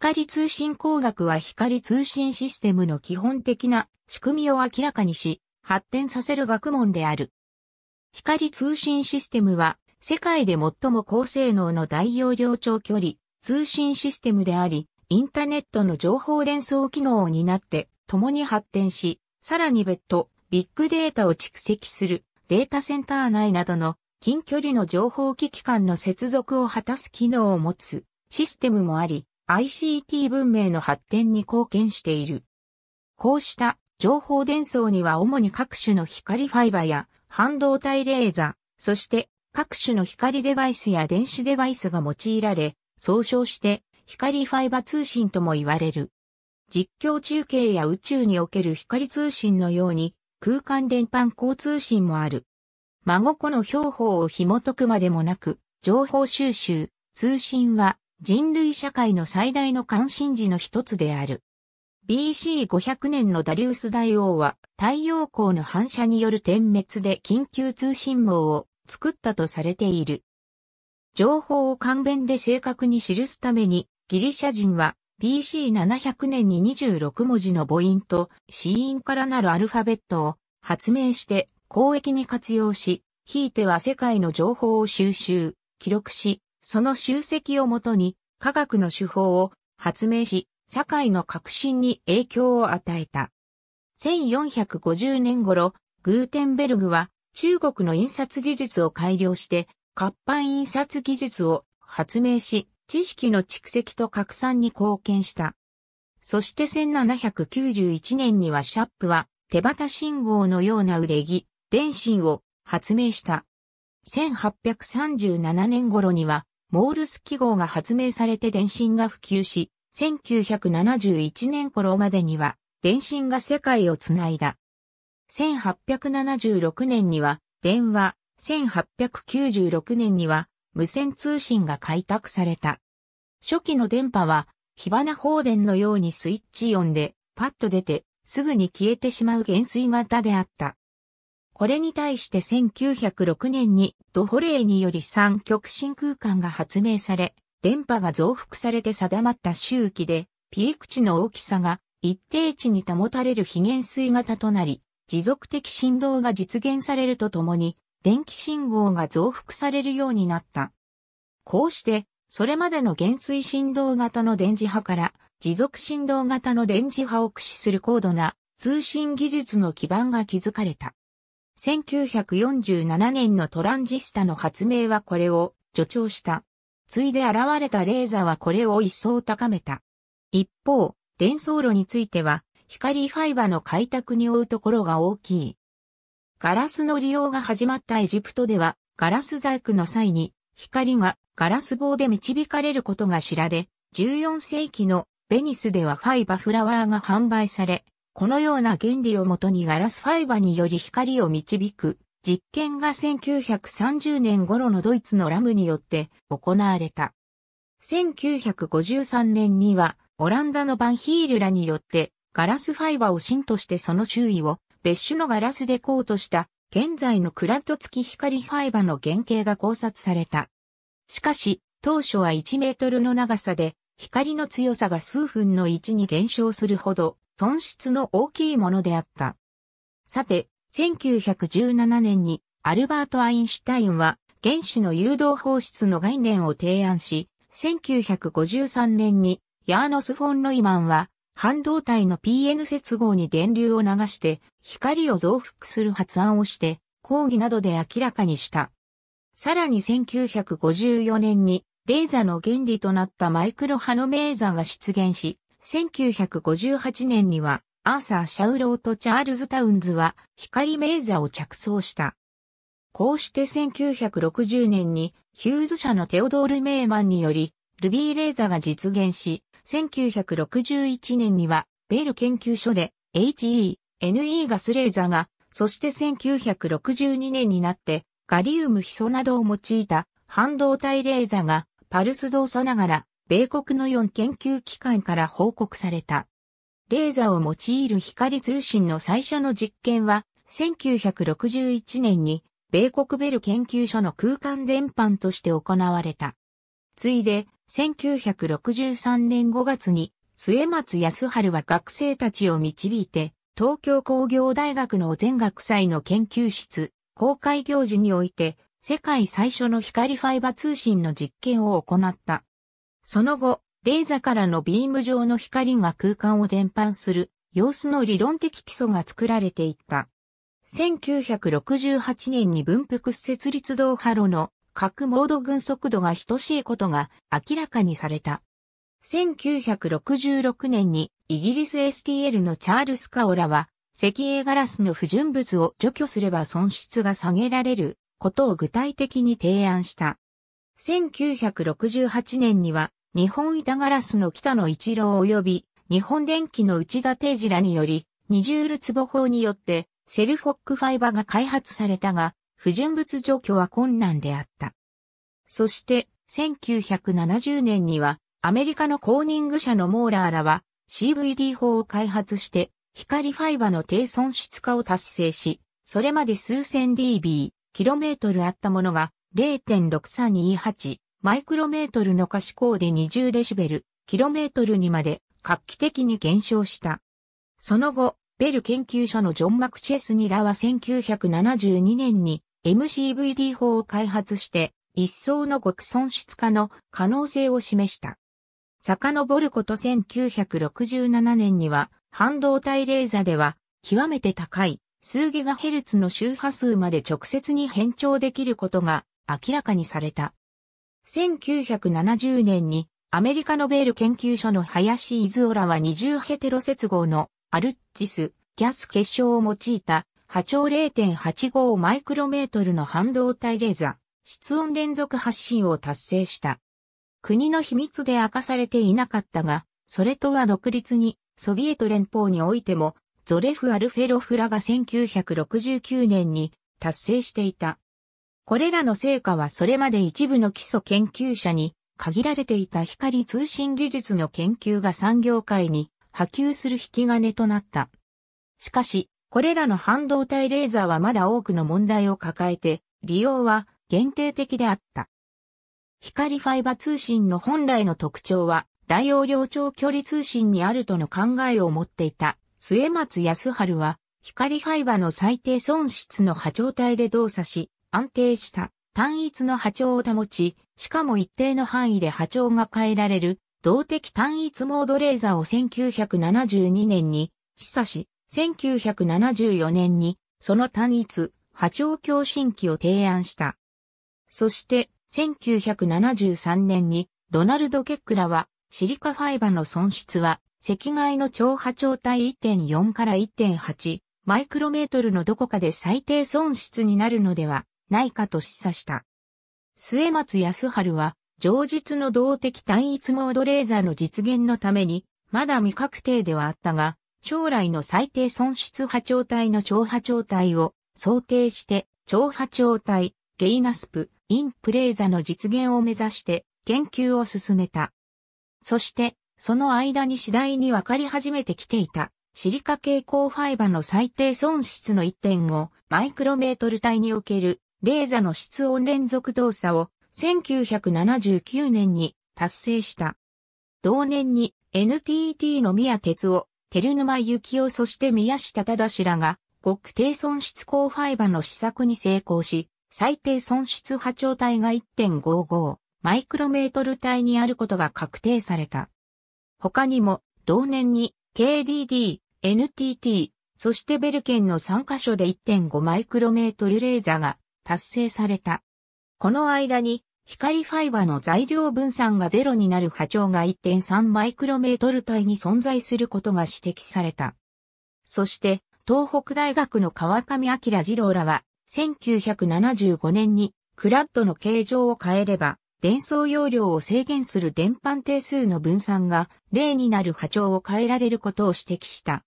光通信工学は光通信システムの基本的な仕組みを明らかにし、発展させる学問である。光通信システムは、世界で最も高性能の大容量長距離通信システムであり、インターネットの情報伝送機能を担って共に発展し、さらに別途ビッグデータを蓄積するデータセンター内などの近距離の情報機器間の接続を果たす機能を持つシステムもあり、ICT 文明の発展に貢献している。こうした情報伝送には主に各種の光ファイバや半導体レーザー、そして各種の光デバイスや電子デバイスが用いられ、総称して光ファイバ通信とも言われる。実況中継や宇宙における光通信のように空間電波交通信もある。真心の標法を紐解くまでもなく、情報収集、通信は人類社会の最大の関心事の一つである。BC500 年のダリウス大王は太陽光の反射による点滅で緊急通信網を作ったとされている。情報を簡便で正確に記すためにギリシャ人は BC700 年に26文字の母音と子音からなるアルファベットを発明して交易に活用し、ひいては世界の情報を収集、記録し、その集積をもとに科学の手法を発明し、社会の革新に影響を与えた。1450年頃、グーテンベルグは中国の印刷技術を改良して、活版印刷技術を発明し、知識の蓄積と拡散に貢献した。そして1791年にはシャップは手旗信号のような売れ木、電信を発明した。1837年頃にはモールス記号が発明されて電信が普及し、1971年頃までには電信が世界をつないだ。1876年には電話、1896年には無線通信が開拓された。初期の電波は火花放電のようにスイッチ音でパッと出てすぐに消えてしまう減衰型であった。これに対して1906年にドホレーにより三極真空管が発明され、電波が増幅されて定まった周期で、ピーク値の大きさが一定値に保たれる非減衰型となり、持続的振動が実現されるとともに、電気信号が増幅されるようになった。こうして、それまでの減衰振動型の電磁波から持続振動型の電磁波を駆使する高度な通信技術の基盤が築かれた。1947年のトランジスタの発明はこれを助長した。ついで現れたレーザーはこれを一層高めた。一方、伝送路については、光ファイバの開拓に追うところが大きい。ガラスの利用が始まったエジプトでは、ガラス細工の際に、光がガラス棒で導かれることが知られ、14世紀のベニスではファイバフラワーが販売され、このような原理をもとにガラスファイバーにより光を導く実験が1930年頃のドイツのラムによって行われた。1953年にはオランダのバンヒールらによってガラスファイバーを芯としてその周囲を別種のガラスでコートした現在のクラッド付き光ファイバの原型が考察された。しかし当初は1メートルの長さで光の強さが数分の1に減少するほど損失の大きいものであった。さて、1917年にアルバート・アインシュタインは原子の誘導放出の概念を提案し、1953年にヤーノス・フォン・ロイマンは半導体の PN 接合に電流を流して光を増幅する発案をして講義などで明らかにした。さらに1954年にレーザの原理となったマイクロ波のメーザが出現し、1958年には、アーサー・シャウローとチャールズ・タウンズは、光メザーを着想した。こうして1960年に、ヒューズ社のテオドール・メーマンにより、ルビーレーザが実現し、1961年には、ベール研究所で、HE、NE ガスレーザが、そして1962年になって、ガリウムヒ素などを用いた半導体レーザがパルス動作ながら米国の4研究機関から報告された。レーザーを用いる光通信の最初の実験は、1961年に米国ベル研究所の空間伝播として行われた。ついで、1963年5月に末松康春は学生たちを導いて、東京工業大学の全学祭の研究室、公開行事において、世界最初の光ファイバ通信の実験を行った。その後、レーザからのビーム状の光が空間を伝播する様子の理論的基礎が作られていった。1968年に分布施設立動波炉の核モード群速度が等しいことが明らかにされた。1966年にイギリス STL のチャールス・カオラは石英ガラスの不純物を除去すれば損失が下げられることを具体的に提案した。1968年には日本板ガラスの北野一郎及び日本電機の内田定次らにより、二重ルツボ法によってセルフォックファイバが開発されたが、不純物除去は困難であった。そして、1970年には、アメリカのコーニング社のモーラーらは、CVD 法を開発して、光ファイバの低損失化を達成し、それまで数千 dB、キロメートルあったものが、0.6328、マイクロメートルの可視光で20デシベル、キロメートルにまで画期的に減少した。その後、ベル研究所のジョン・マクチェスニラは1972年に MCVD 法を開発して一層の極損失化の可能性を示した。遡ること1967年には半導体レーザーでは極めて高い数ギガヘルツの周波数まで直接に変調できることが明らかにされた。1970年にアメリカのベール研究所の林イズオラは二重ヘテロ接合のアルッチス、ギャス結晶を用いた波長0.85マイクロメートルの半導体レーザー、室温連続発進を達成した。国の秘密で明かされていなかったが、それとは独立に、ソビエト連邦においても、ゾレフ・アルフェロフラが1969年に達成していた。これらの成果はそれまで一部の基礎研究者に限られていた光通信技術の研究が産業界に波及する引き金となった。しかし、これらの半導体レーザーはまだ多くの問題を抱えて、利用は限定的であった。光ファイバ通信の本来の特徴は、大容量長距離通信にあるとの考えを持っていた、末松康春は、光ファイバの最低損失の波長帯で動作し、安定した単一の波長を保ち、しかも一定の範囲で波長が変えられる動的単一モードレーザーを1972年に示唆し、1974年にその単一波長共振器を提案した。そして1973年にドナルド・ケックラはシリカファイバの損失は赤外の超波長帯1.4から1.8マイクロメートルのどこかで最低損失になるのではないかと示唆した。末松康春は、上述の動的単一モードレーザーの実現のために、まだ未確定ではあったが、将来の最低損失波長帯の超波長帯を想定して、超波長帯、ゲイナスプ、インプレーザーの実現を目指して研究を進めた。そして、その間に次第に分かり始めてきていた、シリカ蛍光ファイバの最低損失の1.5マイクロメートル帯におけるレーザの室温連続動作を1979年に達成した。同年に NTT の宮哲夫、照沼幸夫そして宮下忠らが極低損失高ファイバの試作に成功し、最低損失波長帯が1.55マイクロメートル帯にあることが確定された。他にも同年に KDD、NTT、そしてベルケンの3カ所で1.5マイクロメートルレーザーが達成された。この間に、光ファイバの材料分散がゼロになる波長が1.3マイクロメートル帯に存在することが指摘された。そして、東北大学の川上明二郎らは、1975年に、クラッドの形状を変えれば、伝送容量を制限する電波定数の分散が、例になる波長を変えられることを指摘した。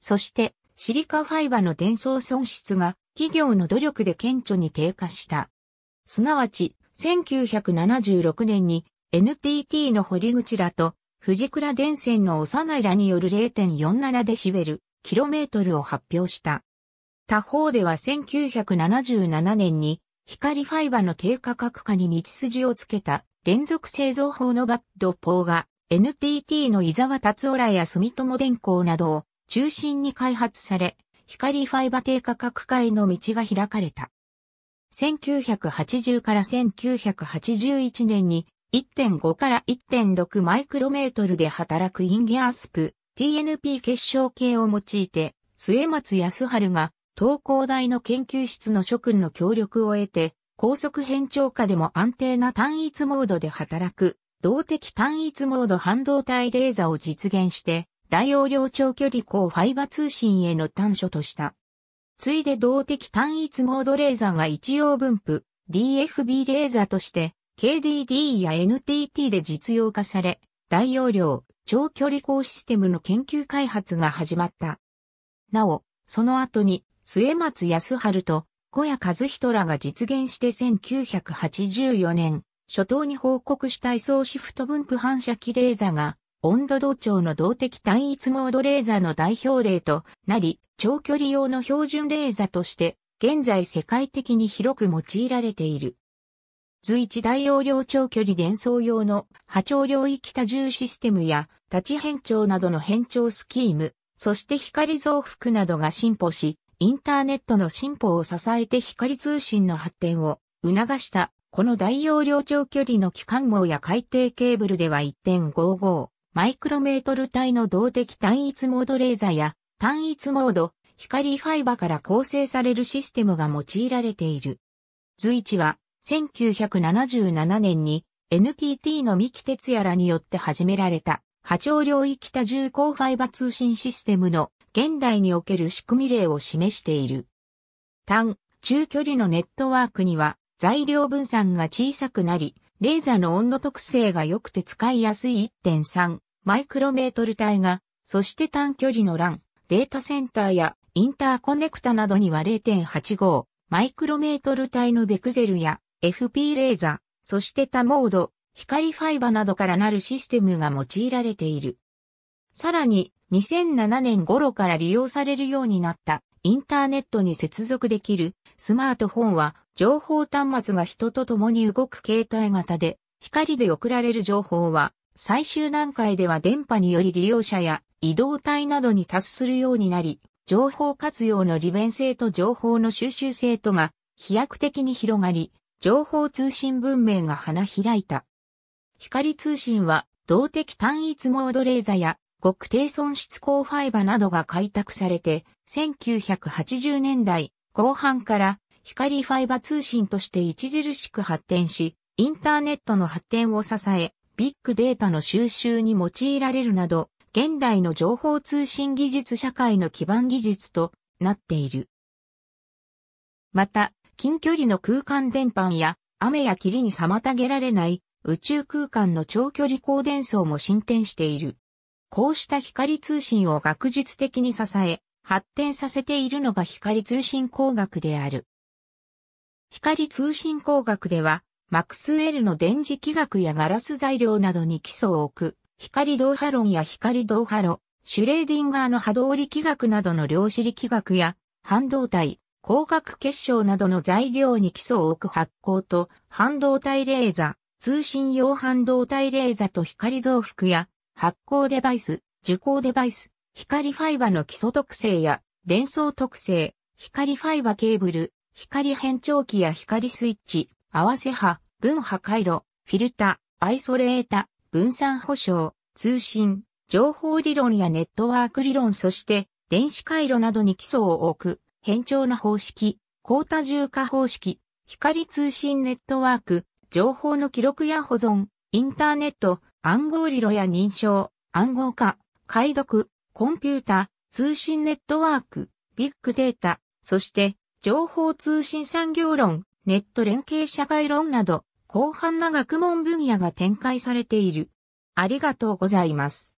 そして、シリカファイバの伝送損失が企業の努力で顕著に低下した。すなわち、1976年に NTT の堀口らと藤倉電線の幼いらによる0.47デシベル、キロメートルを発表した。他方では1977年に光ファイバの低価格化に道筋をつけた連続製造法のバッドポーが NTT の伊沢達夫らや住友電工などを中心に開発され、光ファイバ低価格化の道が開かれた。1980から1981年に1.5から1.6マイクロメートルで働くインギアスプ TNP 結晶系を用いて末松康春が東工大の研究室の諸君の協力を得て高速変調下でも安定な単一モードで働く動的単一モード半導体レーザーを実現して大容量長距離高ファイバ通信への端緒とした。ついで動的単一モードレーザーが一応分布、DFB レーザーとして、KDD や NTT で実用化され、大容量、長距離高システムの研究開発が始まった。なお、その後に、末松康春と小谷和人らが実現して1984年、初頭に報告した位相シフト分布反射器レーザーが、温度同調の動的単一モードレーザーの代表例となり、長距離用の標準レーザーとして、現在世界的に広く用いられている。随一大容量長距離伝送用の波長領域多重システムや立ち変調などの変調スキーム、そして光増幅などが進歩し、インターネットの進歩を支えて光通信の発展を促した、この大容量長距離の機関網や海底ケーブルでは1.55マイクロメートル帯の動的単一モードレーザーや単一モード、光ファイバから構成されるシステムが用いられている。随一は1977年に NTT の三木哲也らによって始められた波長領域多重高ファイバ通信システムの現代における仕組み例を示している。単、中距離のネットワークには材料分散が小さくなり、レーザーの温度特性が良くて使いやすい1.3マイクロメートル帯が、そして短距離の LAN、データセンターやインターコネクタなどには0.85マイクロメートル帯のベクゼルや FP レーザー、そして多モード、光ファイバなどからなるシステムが用いられている。さらに、2007年頃から利用されるようになったインターネットに接続できるスマートフォンは情報端末が人と共に動く携帯型で光で送られる情報は最終段階では電波により利用者や移動体などに達するようになり情報活用の利便性と情報の収集性とが飛躍的に広がり情報通信文明が花開いた。光通信は動的単一モードレーザや極低損失鋼ファイバなどが開拓されて、1980年代後半から光ファイバ通信として著しく発展し、インターネットの発展を支え、ビッグデータの収集に用いられるなど、現代の情報通信技術社会の基盤技術となっている。また、近距離の空間伝播や雨や霧に妨げられない宇宙空間の長距離光伝送も進展している。こうした光通信を学術的に支え、発展させているのが光通信工学である。光通信工学では、マクスウェルの電磁気学やガラス材料などに基礎を置く、光導波論や光導波炉、シュレーディンガーの波動力学などの量子力学や、半導体、光学結晶などの材料に基礎を置く発光と、半導体レーザ、通信用半導体レーザと光増幅や、発光デバイス、受光デバイス、光ファイバの基礎特性や伝送特性、光ファイバケーブル、光変調器や光スイッチ、合わせ波、分波回路、フィルタ、アイソレータ、分散保障、通信、情報理論やネットワーク理論そして電子回路などに基礎を置く変調な方式、高多重化方式、光通信ネットワーク、情報の記録や保存、インターネット、暗号理論や認証、暗号化、解読、コンピュータ、通信ネットワーク、ビッグデータ、そして情報通信産業論、ネット連携社会論など、広範な学問分野が展開されている。ありがとうございます。